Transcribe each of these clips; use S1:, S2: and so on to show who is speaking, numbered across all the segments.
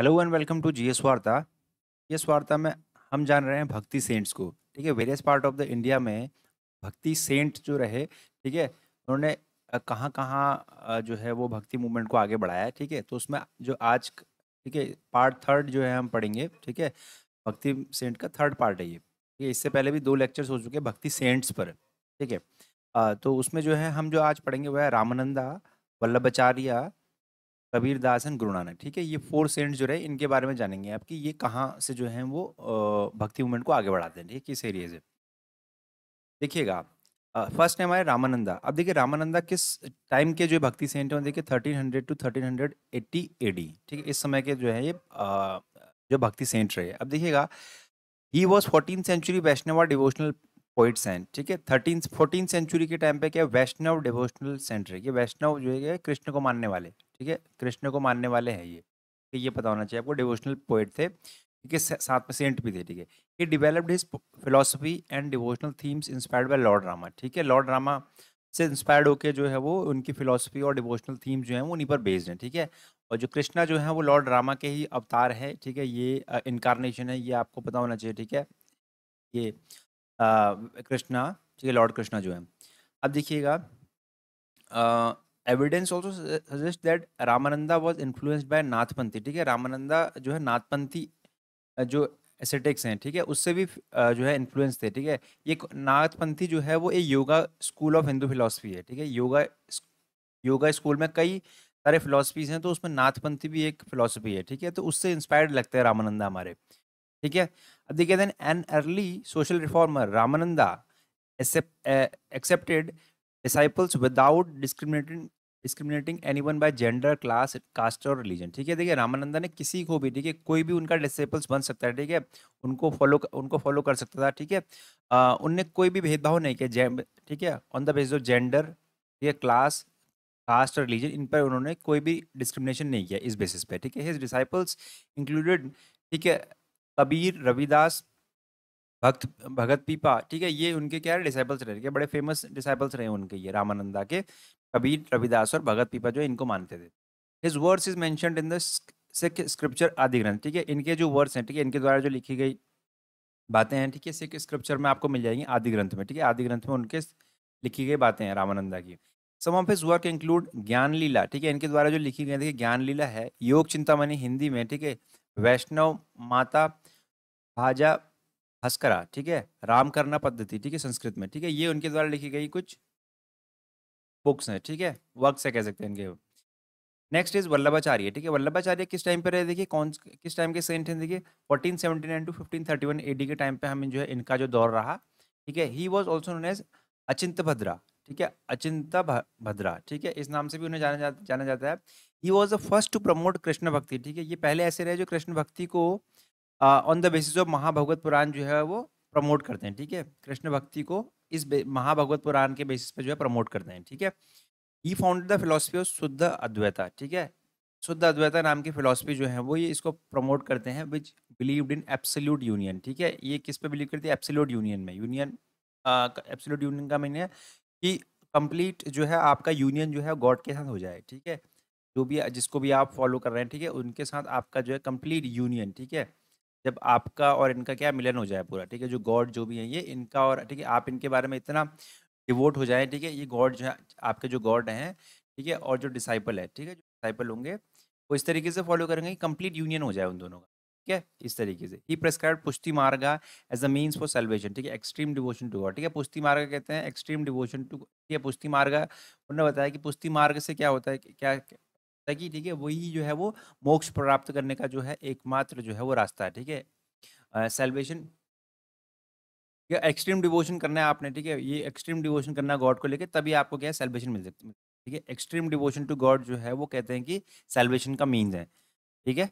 S1: hello and welcome to G S Varta G S वार्ता में हम जान रहे हैं भक्ति सेंट्स को ठीक है various part of the India में भक्ति सेंट जो रहे ठीक है उन्होंने कहाँ कहाँ जो है वो भक्ति मूवमेंट को आगे बढ़ाया है ठीक है तो उसमें जो आज ठीक है पार्ट थर्ड जो है हम पढ़ेंगे ठीक है भक्ति सेंट का थर्ड पार्ट है ये ठीक है इससे पहले भी दो लेक्चर्स हो चुके हैं भक्ति सेंट्स पर ठीक है तो उसमें जो है हम जो आज पढ़ेंगे वह रामानंदा वल्लभाचार्य कबीर दास एंड गुरु नानक ठीक है ये फोर सेंट जो रहे इनके बारे में जानेंगे आपकी ये कहाँ से जो है वो भक्ति मूवमेंट को आगे बढ़ाते हैं ठीक है किस एरिए से देखिएगा फर्स्ट टाइम आया रामानंदा अब देखिए रामानंदा किस टाइम के जो भक्ति सेंट हैं देखिए hundred two thirteen hundred eighty AD ठीक है इस समय के जो है ये जो भक्ति सेंट रहे अब देखिएगा he was fourteen century Vaishnav devotional poets हैं ठीक है थर्टीन फोर्टीन सेंचुरी के टाइम पे क्या वैष्णव डिवोशनल सेंटर ये वैष्णव जो है कृष्ण को मानने वाले ठीक है कृष्ण को मानने वाले हैं ये कि ये पता होना चाहिए आपको डिवोशनल पोइट थे ठीक है साथ में सेंट भी थे ठीक है ये developed his philosophy and devotional themes inspired by lord Rama ठीक है लॉर्ड रामा से इंस्पायर्ड होकर जो है वो उनकी फिलोसफी और डिवोशनल थीम्स जो हैं वो उन्हीं पर बेस्ड हैं ठीक है और जो कृष्णा जो है वो लॉर्ड रामा के ही अवतार है ठीक है ये इनकारनेशन है ये आपको पता होना चाहिए ठीक है ये कृष्णा ठीक है लॉर्ड कृष्णा जो है अब देखिएगा evidence also suggest that Ramananda was influenced by Nathpanthi ठीक है रामानंदा जो है नाथपंथी जो एसेटिक्स हैं ठीक है उससे भी जो है इन्फ्लुएंस थे ठीक है ये नाथपंथी जो है वो ये yoga school of Hindu philosophy है ठीक है योगा योगा स्कूल में कई सारे फिलासफीज हैं तो उसमें नाथपंथी भी एक फिलासफी है ठीक है तो उससे इंस्पायर्ड लगते हैं रामानंदा हमारे ठीक है अब देखिए then an early social reformer Ramananda accepted disciples without discriminating discriminating any one by gender class caste और रिलीजन ठीक है देखिए रामानंदा ने किसी को भी ठीक है कोई भी उनका डिसेबल्स बन सकता है ठीक है उनको फॉलो उनको फॉलो कर सकता था ठीक है उनने कोई भी भेदभाव नहीं किया ठीक है on the basis of gender ठीक है क्लास कास्ट और रिलीजन इन पर उन्होंने कोई भी डिस्क्रिमिनेशन नहीं किया इस बेसिस पे ठीक है हिज डिसाइपल्स इंक्लूडेड ठीक है कबीर रविदास भक्त भगत पीपा ठीक है ये उनके क्या है डिसाइपल्स रहे बड़े फेमस डिसाइपल्स रहे उनके ये रामानंदा के कबीर रविदास और भगत पीपा जो इनको मानते थे हिज वर्ड्स इज मैं इन द सिख स्क्रिप्चर आदि ग्रंथ ठीक है इनके जो वर्ड्स हैं ठीक है इनके द्वारा जो लिखी गई बातें हैं ठीक है सिख स्क्रिप्चर में आपको मिल जाएंगी आदि ग्रंथ में ठीक है आदि ग्रंथ में उनके लिखी गई बातें हैं रामानंदा की some of his work include Gyan Leela ठीक है इनके द्वारा जो लिखी गई देखिए ज्ञान लीला है योग चिंतामणि हिंदी में ठीक है वैष्णव माता भाजा हस्करा ठीक है राम करना पद्धति ठीक है संस्कृत में ठीक है ये उनके द्वारा लिखी गई कुछ बुक्स हैं ठीक है वर्क से कह सकते हैं इनके नेक्स्ट इज वल्लभाचार्य ठीक है वल्लभाचार्य किस टाइम पर रहे देखिए कौन किस टाइम के सेंट हैं देखिए नाइन टू ए डी के टाइम पे हमें जो है इनका जो दौर रहा ठीक है he was also known as Achint Bhadra ठीक है अचिंत भद्रा ठीक है इस नाम से भी उन्हें जाना जाता जाना जाता है he was the first to promote Krishna bhakti ठीक है ये पहले ऐसे रहे जो कृष्ण भक्ति को on the basis of Mahabhagavat Purana जो है वो प्रमोट करते हैं ठीक है कृष्ण भक्ति को इस महाभगवत पुराण के बेसिस पर जो है प्रमोट करते हैं ठीक है he found the philosophy of Shuddha Advaita ठीक है शुद्ध अद्वैता नाम की फिलोसफी जो है वो ये इसको प्रमोट करते हैं which believed in absolute union ठीक है ये किस पे बिलीव करती है एब्सोल्यूट यूनियन में यूनियन एब्सोल्यूट यूनियन का मीनिंग है कि कंप्लीट जो है आपका यूनियन जो है गॉड के साथ हो जाए ठीक है जो भी जिसको भी आप फॉलो कर रहे हैं ठीक है उनके साथ आपका जो है कंप्लीट यूनियन ठीक है जब आपका और इनका क्या मिलन हो जाए पूरा ठीक है जो गॉड जो भी है ये इनका और ठीक है आप इनके बारे में इतना डिवोट हो जाए ठीक है ये गॉड जो है आपके जो गॉड हैं ठीक है और जो डिसाइपल है ठीक है जो डिसाइपल होंगे वो इस तरीके से फॉलो करेंगे कंप्लीट यूनियन हो जाए उन दोनों का ठीक है इस तरीके से ही prescribe Pushti Marg as a means for celebration ठीक है एक्सट्रीम डिवोशन टू गॉड ठीक है पुष्टि मार्ग कहते हैं एक्सट्रीम डिवोशन टू ठीक है पुष्टि मार्ग उन्होंने बताया कि पुष्टि मार्ग से क्या होता है क्या ताकि ठीक है वही जो है वो मोक्ष प्राप्त करने का जो है एकमात्र जो है वो रास्ता है ठीक है सेल्वेशन या एक्सट्रीम डिवोशन करना है आपने ठीक है ये एक्सट्रीम डिवोशन करना गॉड को लेके तभी आपको क्या है सेल्वेशन मिल सकती है ठीक है एक्सट्रीम डिवोशन टू गॉड जो है वो कहते हैं कि सेल्वेशन का मीन्स है ठीक है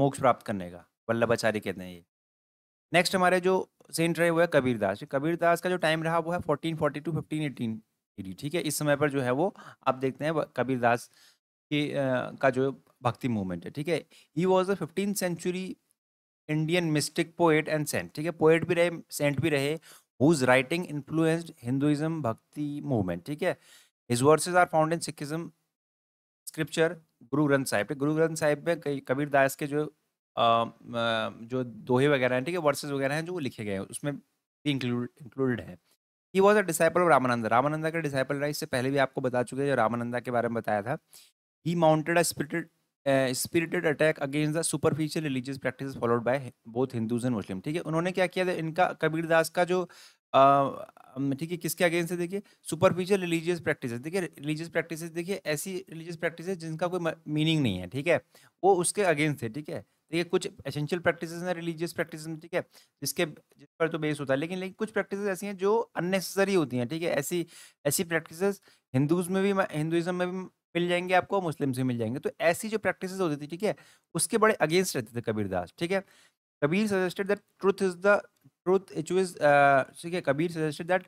S1: मोक्ष प्राप्त करने का वल्लभाचार्य कहते हैं ये नेक्स्ट हमारे जो सेंट रहे वो है कबीरदास कबीरदास का जो टाइम रहा वो है fourteen forty two fifteen eighteen ठीक है इस समय पर जो है वो आप देखते हैं कबीरदास कि का जो भक्ति मूवमेंट है ठीक है he was a fifteen century Indian mystic poet and saint ठीक है पोएट भी रहे सेंट भी रहे whose writing influenced Hinduism bhakti movement ठीक है his verses are found in Sikhism scripture Guru Granth Sahib गुरु ग्रंथ साहिब में कई- कबीर दास के जो अ, जो दोहे वगैरह हैं ठीक है वर्सेज वगैरह हैं जो वो लिखे गए हैं उसमें भी इंक्लूड इंक्लूडेड है he was a disciple of Ramanand Ramananda का डिसाइपल रहा इससे पहले भी आपको बता चुके हैं जो रामानंदा के बारे में बताया था He mounted a spirited uh, spirited attack against the superficial religious practices followed by both Hindus and muslim ठीक है उन्होंने क्या किया था इनका कबीर दास का जो ठीक है किसके अगेंस्ट है देखिए सुपरफिशियल रिलीजियस प्रैक्टिस देखिए रिलीजियस प्रैक्टिस देखिए ऐसी रिलीजियस प्रैक्टिस जिनका कोई मीनिंग नहीं है ठीक है वो उसके अगेंस्ट है ठीक है देखिए कुछ एसेंशियल प्रैक्टिस हैं रिलीजियस प्रैक्टिस ठीक है जिसके जिस पर तो बेस होता है लेकिन लेकिन कुछ प्रैक्टिस ऐसी हैं जो अननेसेसरी होती हैं ठीक है ऐसी ऐसी प्रैक्टिस हिंदूज में भी हिंदुज़म में भी मिल जाएंगे आपको मुस्लिम से मिल जाएंगे तो ऐसी जो प्रैक्टिस होती थी ठीक है उसके बड़े अगेंस्ट रहते थे कबीर दास ठीक है Kabir suggested that truth is the truth which is ठीक है Kabir suggested that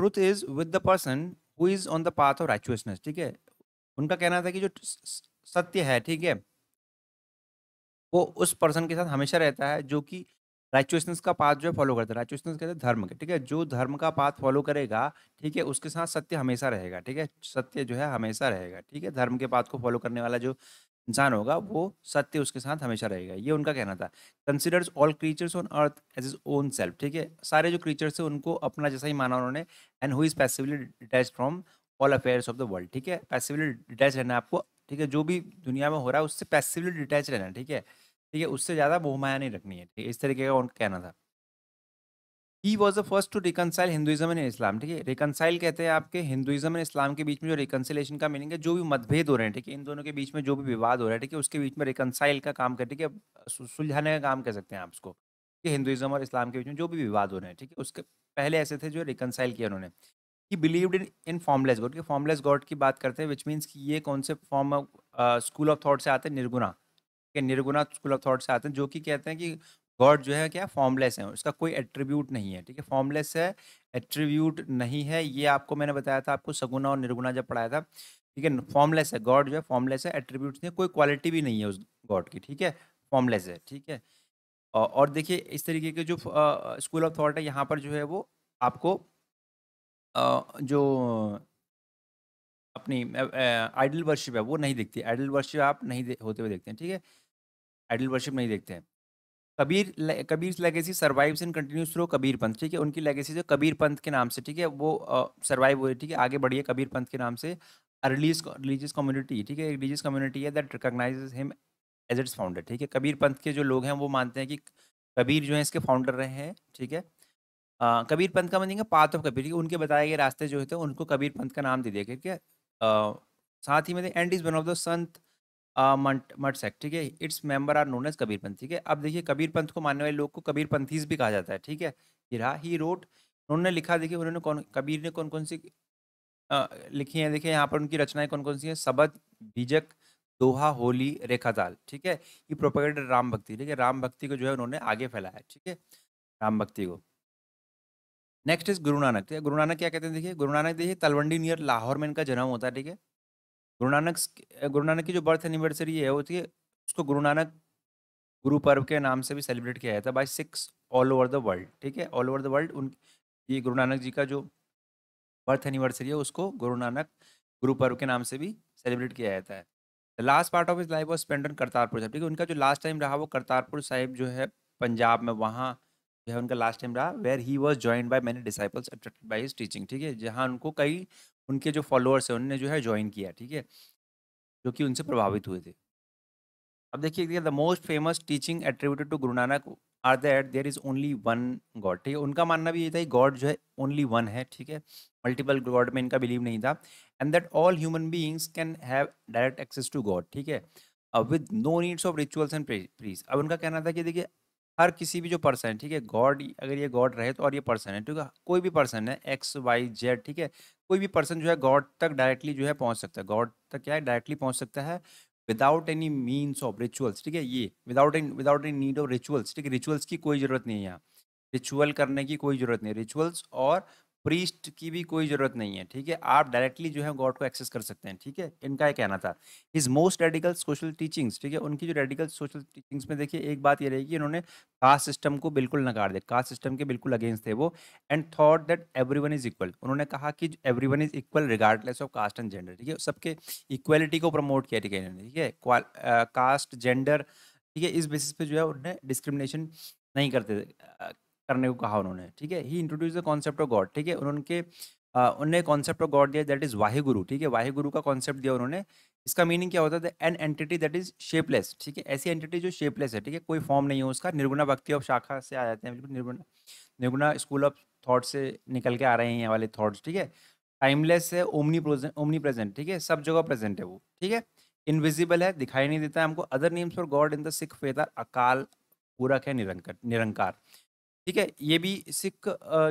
S1: truth is with the person who is on the path of righteousness ठीक है उनका कहना था कि जो सत्य है ठीक है वो उस पर्सन के साथ हमेशा रहता है जो कि राइचुअसनेस का पाथ जो है फॉलो करता है राइचुअसनेस कहते हैं धर्म के ठीक है जो धर्म का पाथ फॉलो करेगा ठीक है उसके साथ सत्य हमेशा रहेगा ठीक है सत्य जो है हमेशा रहेगा ठीक है धर्म के पाथ को फॉलो करने वाला जो इंसान होगा वो सत्य उसके साथ हमेशा रहेगा ये उनका कहना था considers all creatures on earth as his own self ठीक है सारे जो क्रीचर्स थे उनको अपना जैसा ही माना उन्होंने and who is passively detach from all affairs of the world ठीक है पैसिवली डिटैच रहना आपको ठीक है जो भी दुनिया में हो रहा है उससे पैसिवली डिटैच रहना ठीक है ठीक है उससे ज़्यादा मोहमाया नहीं रखनी है ठीक है इस तरीके का उनका कहना था he was the first to reconcile Hinduism and Islam ठीक है रिकनसाइल कहते हैं आपके हिंदुइज्म एंड इस्लाम के बीच में जो रिकनसिलेशन का मीनिंग है जो भी मतभेद हो रहे हैं ठीक है इन दोनों के बीच में जो भी विवाद हो रहा है ठीक है उसके बीच में रिकनसाइल का काम कर ठीक है सुलझाने का काम कर सकते हैं आप उसको कि हिंदुइज्म और इस्लाम के बीच में जो भी विवाद हो रहे हैं ठीक है उसके पहले ऐसे थे जो रिकनसाइल किया उन्होंने कि believe in in formless God के फॉर्मलेस गॉड की बात करते हैं विच मीन्स कि ये कौन से फॉर्म स्कूल ऑफ थाट से आते हैं निर्गुना के निर्गुणा स्कूल ऑफ थॉट से आते हैं जो कि कहते हैं कि गॉड जो है क्या फॉर्मलेस है उसका कोई एट्रीब्यूट नहीं है ठीक है फॉर्मलेस है एट्रीब्यूट नहीं है ये आपको मैंने बताया था आपको सगुना और निर्गुणा जब पढ़ाया था ठीक है फॉर्मलेस है गॉड जो है फॉर्मलेस है एट्रीब्यूट नहीं कोई क्वालिटी भी नहीं है उस गॉड की ठीक है फॉर्मलेस है ठीक है और देखिए इस तरीके के जो स्कूल ऑफ थॉट है यहाँ पर जो है वो आपको जो अपनी आइडल वर्शिप है वो नहीं दिखती आइडल वर्शिप आप नहीं होते हुए देखते हैं ठीक है आइडल वर्शिप नहीं देखते हैं Kabir Kabir legacy survives in continues through Kabir Panth ठीक है उनकी लेगेसी जो कबीर पंथ के नाम से ठीक है वो सर्वाइव हुई ठीक है आगे बढ़िए कबीर पंथ के नाम से रिलीज रिलीजियस कम्युनिटी ठीक है रिलीजियस कम्युनिटी है that recognize him as its founder ठीक है कबीर पंथ के जो लोग हैं वो मानते हैं कि कबीर जो है इसके फाउंडर रहे हैं ठीक है कबीर पंथ का मानेंगे पाथ ऑफ कबीर उनके बताए गए रास्ते जो होते हैं उनको कबीर पंथ का नाम दे दिया ठीक है साथ ही में and is one of the sant मट मठ सेक्ट ठीक है its member are known as Kabir Panth ठीक है अब देखिए कबीर पंथ को मानने वाले लोग को कबीर पंथीज भी कहा जाता है ठीक है ये रहा ही रोट उन्होंने लिखा देखिए उन्होंने कौन कबीर ने कौन कौन सी लिखी है देखिए यहाँ पर उनकी रचनाएं कौन कौन सी हैं सबद बीजक दोहा होली रेखाताल ठीक है ये प्रोपेगेटेड राम भक्ति ठीक है राम भक्ति को जो है उन्होंने आगे फैलाया ठीक है राम भक्ति को नेक्स्ट इज गुरु नानक ठीक है गुरु नानक क्या कहते हैं देखिए गुरु नानक देखिए तलवंडी नियर लाहौर में इनका जन्म होता है ठीक है गुरु नानक गुरु नानक की जो बर्थ एनिवर्सरी है होती है उसको गुरु नानक गुरु पर्व के नाम से भी सेलिब्रेट किया जाता है by Sikhs all over the world ठीक है ऑल ओवर द वर्ल्ड उन ये गुरु नानक जी का जो बर्थ एनिवर्सरी है उसको गुरु नानक गुरु पर्व के नाम से भी सेलिब्रेट किया जाता है the last part of his life was spend on Kartarpur Sahib ठीक है उनका जो लास्ट टाइम रहा वो करतारपुर साहिब जो है पंजाब में वहाँ जो है उनका लास्ट टाइम रहा where he was join by many disciples attracted by his teaching ठीक है जहाँ उनको कई उनके जो फॉलोअर्स हैं उनने जो है ज्वाइन किया ठीक है जो कि उनसे प्रभावित हुए थे अब देखिए the most famous teaching attributed to Guru Nanak are that there is only one God ठीक है उनका मानना भी ये था कि गॉड जो है ओनली वन है ठीक है मल्टीपल गॉड में इनका बिलीव नहीं था and that all human beings can have direct access to God ठीक है with no needs of rituals and priests अब उनका कहना था कि देखिए हर किसी भी जो पर्सन है ठीक है गॉड अगर ये गॉड रहे तो और ये पर्सन है ठीक है कोई भी पर्सन है एक्स वाई जेड ठीक है कोई भी पर्सन जो है गॉड तक डायरेक्टली जो है पहुंच सकता है गॉड तक क्या है डायरेक्टली पहुंच सकता है without any means of rituals ठीक है ये without any without any need of rituals ठीक है रिचुअल्स की कोई ज़रूरत नहीं है यहाँ रिचुअल करने की कोई ज़रूरत नहीं रिचुअल्स और प्रीस्ट की भी कोई ज़रूरत नहीं है ठीक है आप डायरेक्टली जो है गॉड को एक्सेस कर सकते हैं ठीक है इनका ये कहना था his most radical social teachings ठीक है उनकी जो रेडिकल सोशल टीचिंग्स में देखिए एक बात ये रही कि इन्होंने कास्ट सिस्टम को बिल्कुल नकार दिया कास्ट सिस्टम के बिल्कुल अगेंस्ट थे वो and thought that everyone is equal उन्होंने कहा कि everyone is equal regardless of caste and gender ठीक है सबके इक्वलिटी को प्रमोट किया ठीक है इन्होंने ठीक है कास्ट जेंडर ठीक है इस बेसिस पे जो है उन्हें डिस्क्रिमिनेशन नहीं करते थे करने को कहा उन्होंने ठीक है he introduce the concept of God ठीक है उन्होंने उन्हें कॉन्सेप्ट ऑफ गॉड दिया दैट इज वाहे गुरु ठीक है वाहे गुरु का कॉन्सेप्ट दिया उन्होंने इसका मीनिंग क्या होता है an entity that is shapeless ठीक है ऐसी एंटिटी जो शेपलेस है ठीक है कोई फॉर्म नहीं है उसका निर्गुणा भक्ति ऑफ शाखा से आ जाते हैं बिल्कुल nirguna nirguna school of thought से निकल के आ रहे हैं ये वाले थॉट्स ठीक है टाइमलेस है ओमनी ओमनी प्रेजेंट ठीक है सब जगह प्रेजेंट है वो ठीक है इनविजिबल है दिखाई नहीं देता है हमको other names for God in the Sikh faith Akal Purakh है निरंकर निरंकार ठीक है ये भी सिख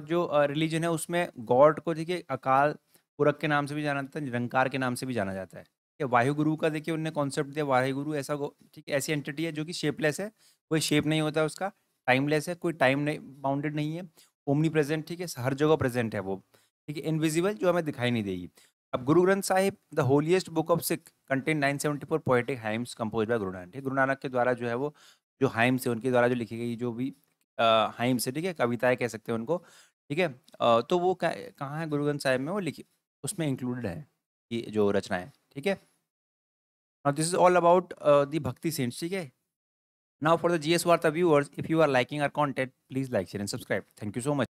S1: जो रिलीजन है उसमें गॉड को देखिए अकाल पुरख के नाम से भी जाना जाता है निरंकार के नाम से भी जाना जाता है ठीक है वाहिगुरु का देखिए उनने कॉन्सेप्ट दिया वाहिगुरु ऐसा ठीक है ऐसी एंटिटी है जो कि शेपलेस है कोई शेप नहीं होता है उसका टाइमलेस है कोई टाइम नहीं बाउंडेड नहीं है ओमनी प्रेजेंट ठीक है हर जगह प्रेजेंट है वो ठीक है इनविजिबल जो हमें दिखाई नहीं देगी अब Guru Granth Sahib the holiest book of Sikh contain four poetic hymns compose by Guru Nanak ठीक है, गुरु नानक के द्वारा जो है वो जो हाइम्स है उनके द्वारा जो लिखी गई जो भी हाइम से ठीक है कविताएं कह सकते हैं उनको ठीक है तो वो कहाँ है गुरु ग्रंथ साहिब में वो लिखी उसमें इंक्लूडेड है ये जो रचना है ठीक है now this is all about the bhakti saint ठीक है now for the G S वार the viewers if you are liking our content please like share and subscribe thank you so much